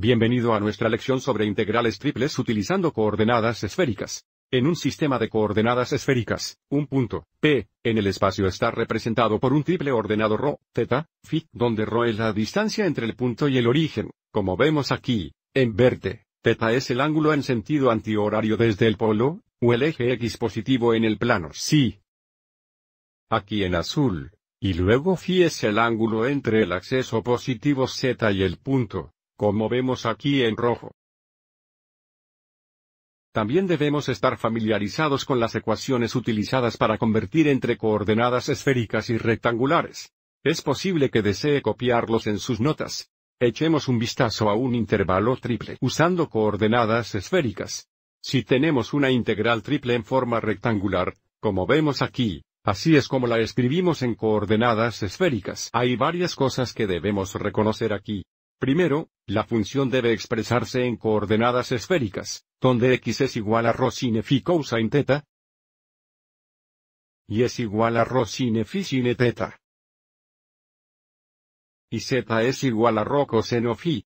Bienvenido a nuestra lección sobre integrales triples utilizando coordenadas esféricas. En un sistema de coordenadas esféricas, un punto, P, en el espacio está representado por un triple ordenado ρ, θ, φ, donde ρ es la distancia entre el punto y el origen, como vemos aquí, en verde, θ es el ángulo en sentido antihorario desde el polo, o el eje X positivo en el plano sí, Aquí en azul, y luego φ es el ángulo entre el acceso positivo z y el punto, como vemos aquí en rojo. También debemos estar familiarizados con las ecuaciones utilizadas para convertir entre coordenadas esféricas y rectangulares. Es posible que desee copiarlos en sus notas. Echemos un vistazo a un intervalo triple usando coordenadas esféricas. Si tenemos una integral triple en forma rectangular, como vemos aquí, Así es como la escribimos en coordenadas esféricas. Hay varias cosas que debemos reconocer aquí. Primero, la función debe expresarse en coordenadas esféricas, donde x es igual a ρ sin phi y cosine theta, y es igual a ρ sin phi y sin theta Y z es igual a ρ coseno phi.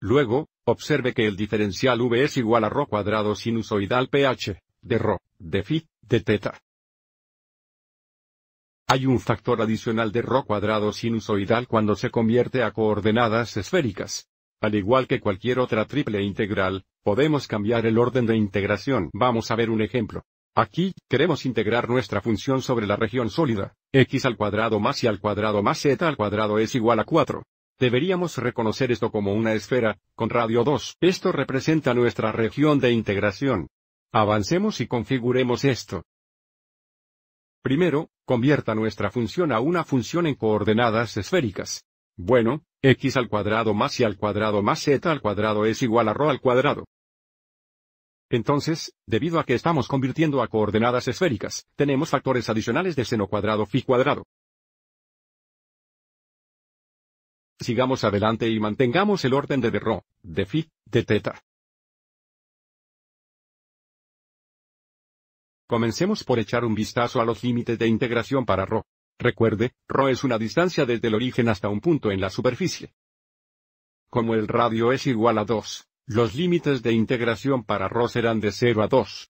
Luego, observe que el diferencial v es igual a rho cuadrado sinusoidal ph, de rho de phi, de theta. Hay un factor adicional de ρ cuadrado sinusoidal cuando se convierte a coordenadas esféricas. Al igual que cualquier otra triple integral, podemos cambiar el orden de integración. Vamos a ver un ejemplo. Aquí, queremos integrar nuestra función sobre la región sólida. x al cuadrado más y al cuadrado más z al cuadrado es igual a 4. Deberíamos reconocer esto como una esfera, con radio 2. Esto representa nuestra región de integración. Avancemos y configuremos esto. Primero, convierta nuestra función a una función en coordenadas esféricas. Bueno, x al cuadrado más y al cuadrado más z al cuadrado es igual a rho al cuadrado. Entonces, debido a que estamos convirtiendo a coordenadas esféricas, tenemos factores adicionales de seno cuadrado phi cuadrado. Sigamos adelante y mantengamos el orden de, de rho, de phi, de teta. Comencemos por echar un vistazo a los límites de integración para ρ. Recuerde, ρ es una distancia desde el origen hasta un punto en la superficie. Como el radio es igual a 2, los límites de integración para ρ serán de 0 a 2.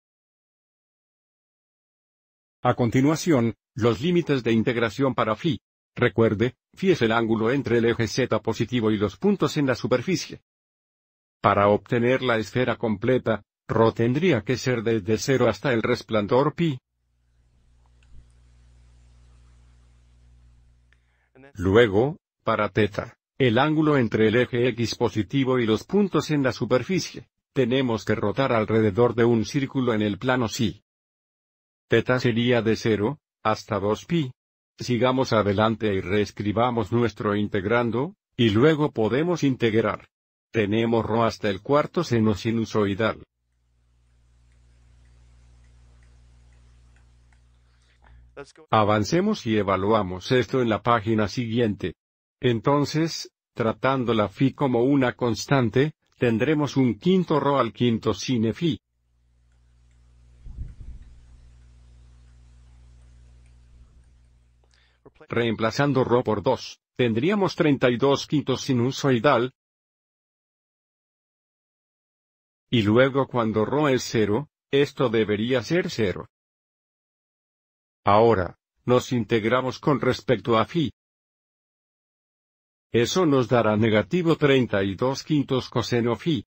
A continuación, los límites de integración para φ. Recuerde, phi es el ángulo entre el eje z positivo y los puntos en la superficie. Para obtener la esfera completa, ρ tendría que ser desde cero hasta el resplandor pi. Luego, para teta, el ángulo entre el eje x positivo y los puntos en la superficie, tenemos que rotar alrededor de un círculo en el plano si. Θ sería de 0, hasta 2pi. Sigamos adelante y reescribamos nuestro integrando, y luego podemos integrar. Tenemos ρ hasta el cuarto seno sinusoidal. Avancemos y evaluamos esto en la página siguiente. Entonces, tratando la phi como una constante, tendremos un quinto ρ al quinto sin phi. Reemplazando ρ por 2, tendríamos 32 quintos sinusoidal. Y luego cuando rho es 0, esto debería ser 0. Ahora, nos integramos con respecto a phi. Eso nos dará negativo 32 quintos coseno phi.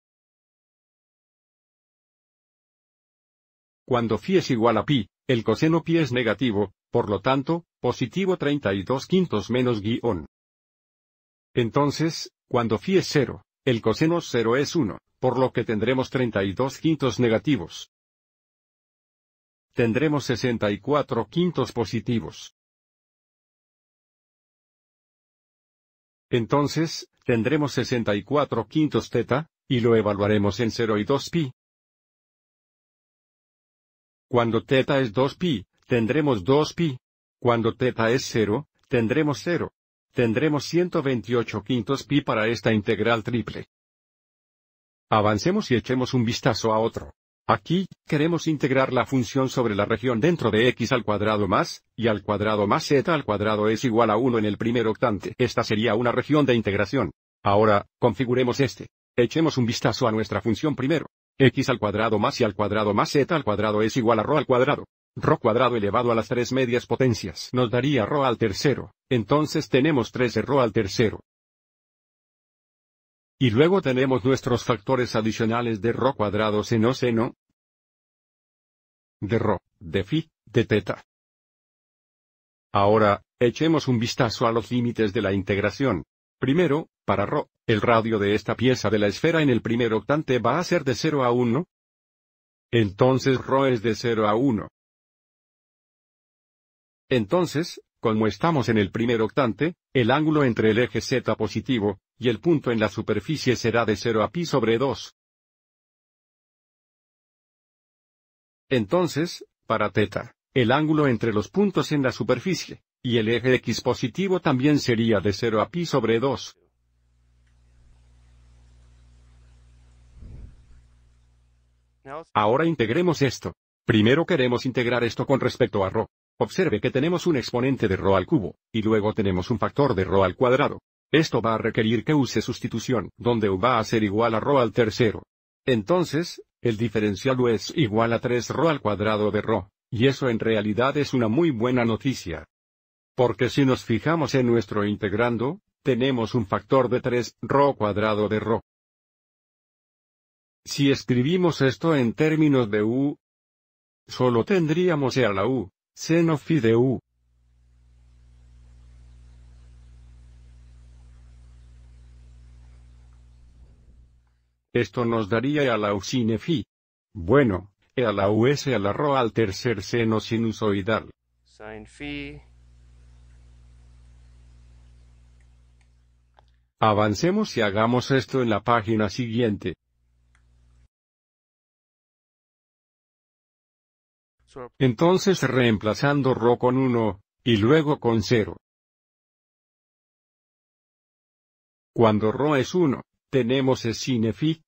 Cuando phi es igual a pi, el coseno pi es negativo, por lo tanto, positivo 32 quintos menos guión. Entonces, cuando phi es 0, el coseno 0 es 1, por lo que tendremos 32 quintos negativos tendremos 64 quintos positivos. Entonces, tendremos 64 quintos teta, y lo evaluaremos en 0 y 2pi. Cuando teta es 2pi, tendremos 2pi. Cuando teta es 0, tendremos 0. Tendremos 128 quintos pi para esta integral triple. Avancemos y echemos un vistazo a otro. Aquí, queremos integrar la función sobre la región dentro de x al cuadrado más, y al cuadrado más z al cuadrado es igual a 1 en el primer octante. Esta sería una región de integración. Ahora, configuremos este. Echemos un vistazo a nuestra función primero. x al cuadrado más y al cuadrado más z al cuadrado es igual a rho al cuadrado. al cuadrado elevado a las tres medias potencias nos daría rho al tercero. Entonces tenemos 3 de rho al tercero. Y luego tenemos nuestros factores adicionales de ρ cuadrado seno seno de ρ, de phi, de teta. Ahora, echemos un vistazo a los límites de la integración. Primero, para ρ, el radio de esta pieza de la esfera en el primer octante va a ser de 0 a 1. Entonces ρ es de 0 a 1. Entonces, como estamos en el primer octante, el ángulo entre el eje Z positivo, y el punto en la superficie será de 0 a pi sobre 2. Entonces, para θ, el ángulo entre los puntos en la superficie, y el eje X positivo también sería de 0 a pi sobre 2. Ahora integremos esto. Primero queremos integrar esto con respecto a ρ. Observe que tenemos un exponente de rho al cubo, y luego tenemos un factor de ρ al cuadrado. Esto va a requerir que use sustitución, donde u va a ser igual a rho al tercero. Entonces, el diferencial u es igual a 3 rho al cuadrado de rho, y eso en realidad es una muy buena noticia. Porque si nos fijamos en nuestro integrando, tenemos un factor de 3 ρ cuadrado de ρ. Si escribimos esto en términos de u, solo tendríamos e a la u, Seno de U. Esto nos daría a la usine phi. Bueno, e a la us a la ro al tercer seno sinusoidal. Sin Avancemos y hagamos esto en la página siguiente. Entonces reemplazando ρ con 1, y luego con 0. Cuando ρ es 1, tenemos E sin fi.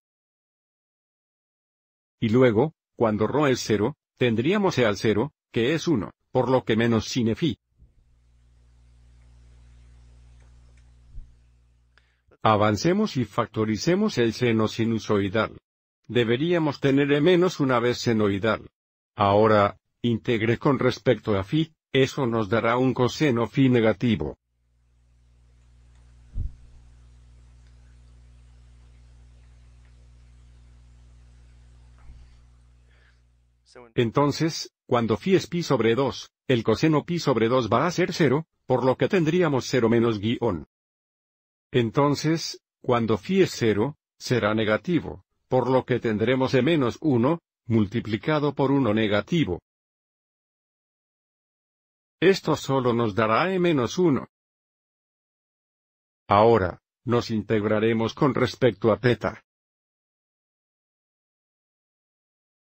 Y luego, cuando Rho es 0, tendríamos E al 0, que es 1, por lo que menos sin fi. Avancemos y factoricemos el seno sinusoidal. Deberíamos tener E menos una vez senoidal. Ahora, integre con respecto a phi, eso nos dará un coseno phi negativo. Entonces, cuando phi es pi sobre 2, el coseno pi sobre 2 va a ser 0, por lo que tendríamos 0 menos guión. Entonces, cuando phi es 0, será negativo, por lo que tendremos e menos 1, multiplicado por 1 negativo. Esto solo nos dará e-1. Ahora, nos integraremos con respecto a teta.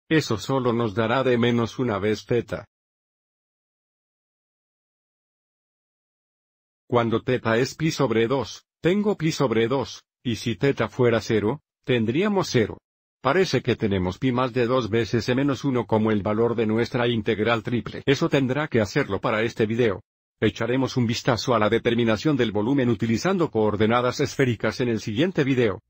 Eso solo nos dará de menos una vez teta. Cuando teta es pi sobre 2, tengo pi sobre 2, y si teta fuera 0, tendríamos 0. Parece que tenemos pi más de 2 veces e menos 1 como el valor de nuestra integral triple. Eso tendrá que hacerlo para este video. Echaremos un vistazo a la determinación del volumen utilizando coordenadas esféricas en el siguiente video.